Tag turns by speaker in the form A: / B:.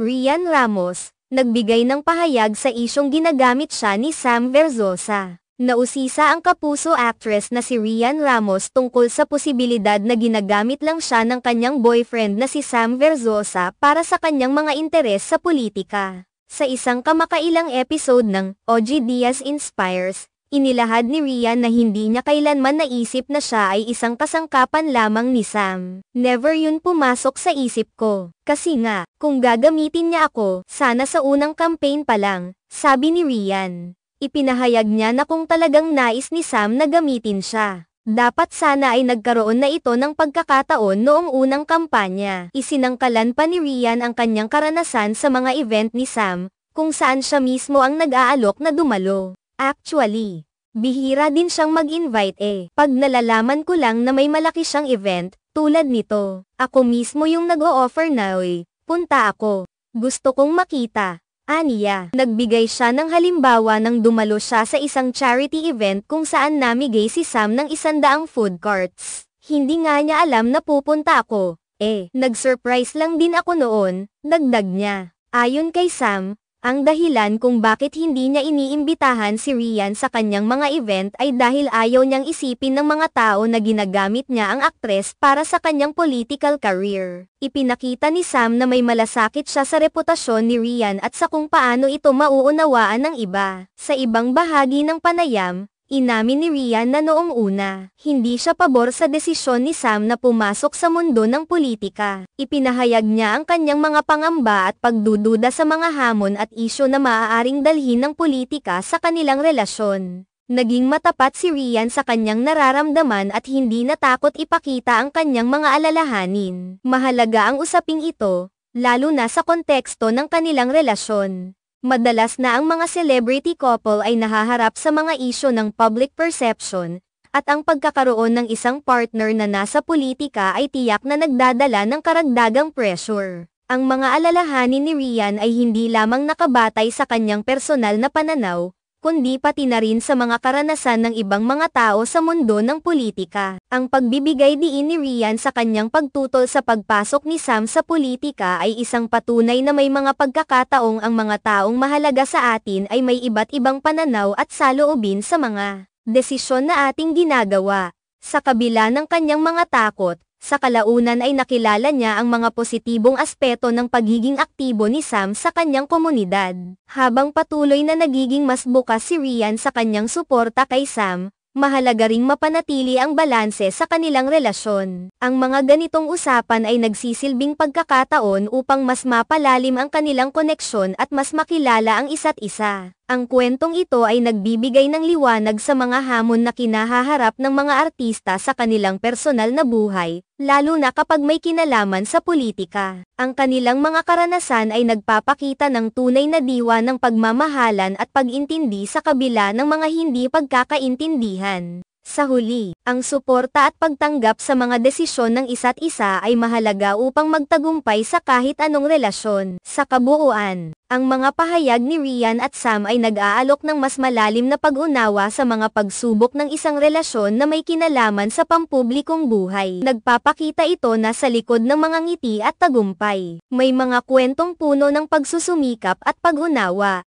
A: Rian Ramos, nagbigay ng pahayag sa isyong ginagamit siya ni Sam Verzosa. Nausisa ang kapuso actress na si Rian Ramos tungkol sa posibilidad na ginagamit lang siya ng kanyang boyfriend na si Sam Verzosa para sa kanyang mga interes sa politika. Sa isang kamakailang episode ng OG Diaz Inspires, inilahad ni Rian na hindi niya kailanman naisip na siya ay isang kasangkapan lamang ni Sam. Never yun pumasok sa isip ko. Kasi nga, kung gagamitin niya ako, sana sa unang campaign pa lang, sabi ni Rian. Ipinahayag niya na kung talagang nais ni Sam na gamitin siya. Dapat sana ay nagkaroon na ito ng pagkakataon noong unang kampanya. Isinangkalan pa ni Rian ang kanyang karanasan sa mga event ni Sam, kung saan siya mismo ang nag-aalok na dumalo. Actually, bihira din siyang mag-invite eh. Pag nalalaman ko lang na may malaki siyang event, tulad nito, ako mismo yung nag-o-offer na oy, punta ako. Gusto kong makita. Aniya, nagbigay siya ng halimbawa nang dumalo siya sa isang charity event kung saan namigay si Sam ng isandaang food carts. Hindi nga niya alam na pupunta ako. Eh, nag-surprise lang din ako noon, dagdag niya. Ayon kay Sam, ang dahilan kung bakit hindi niya iniimbitahan si Rian sa kanyang mga event ay dahil ayaw niyang isipin ng mga tao na ginagamit niya ang aktres para sa kanyang political career. Ipinakita ni Sam na may malasakit siya sa reputasyon ni Rian at sa kung paano ito mauunawaan ng iba. Sa ibang bahagi ng panayam, Inamin ni Rian na noong una, hindi siya pabor sa desisyon ni Sam na pumasok sa mundo ng politika. Ipinahayag niya ang kanyang mga pangamba at pagdududa sa mga hamon at isyo na maaaring dalhin ng politika sa kanilang relasyon. Naging matapat si Rian sa kanyang nararamdaman at hindi natakot ipakita ang kanyang mga alalahanin. Mahalaga ang usaping ito, lalo na sa konteksto ng kanilang relasyon. Madalas na ang mga celebrity couple ay nahaharap sa mga isyo ng public perception, at ang pagkakaroon ng isang partner na nasa politika ay tiyak na nagdadala ng karagdagang pressure. Ang mga alalahanin ni Rian ay hindi lamang nakabatay sa kanyang personal na pananaw, kundi pati na rin sa mga karanasan ng ibang mga tao sa mundo ng politika. Ang pagbibigay diin ni Rian sa kanyang pagtutol sa pagpasok ni Sam sa politika ay isang patunay na may mga pagkakataong ang mga taong mahalaga sa atin ay may iba't ibang pananaw at saloobin sa mga desisyon na ating ginagawa. Sa kabila ng kanyang mga takot, sa kalaunan ay nakilala niya ang mga positibong aspeto ng pagiging aktibo ni Sam sa kanyang komunidad. Habang patuloy na nagiging mas bukas si Rian sa kanyang suporta kay Sam, mahalaga ring mapanatili ang balanse sa kanilang relasyon. Ang mga ganitong usapan ay nagsisilbing pagkakataon upang mas mapalalim ang kanilang koneksyon at mas makilala ang isa't isa. Ang kwentong ito ay nagbibigay ng liwanag sa mga hamon na kinahaharap ng mga artista sa kanilang personal na buhay, lalo na kapag may kinalaman sa politika. Ang kanilang mga karanasan ay nagpapakita ng tunay na diwa ng pagmamahalan at pag-intindi sa kabila ng mga hindi pagkakaintindihan. Sa huli, ang suporta at pagtanggap sa mga desisyon ng isa't isa ay mahalaga upang magtagumpay sa kahit anong relasyon. Sa kabuuan, ang mga pahayag ni Rian at Sam ay nag-aalok ng mas malalim na pag-unawa sa mga pagsubok ng isang relasyon na may kinalaman sa pampublikong buhay. Nagpapakita ito na sa likod ng mga ngiti at tagumpay. May mga kwentong puno ng pagsusumikap at pag-unawa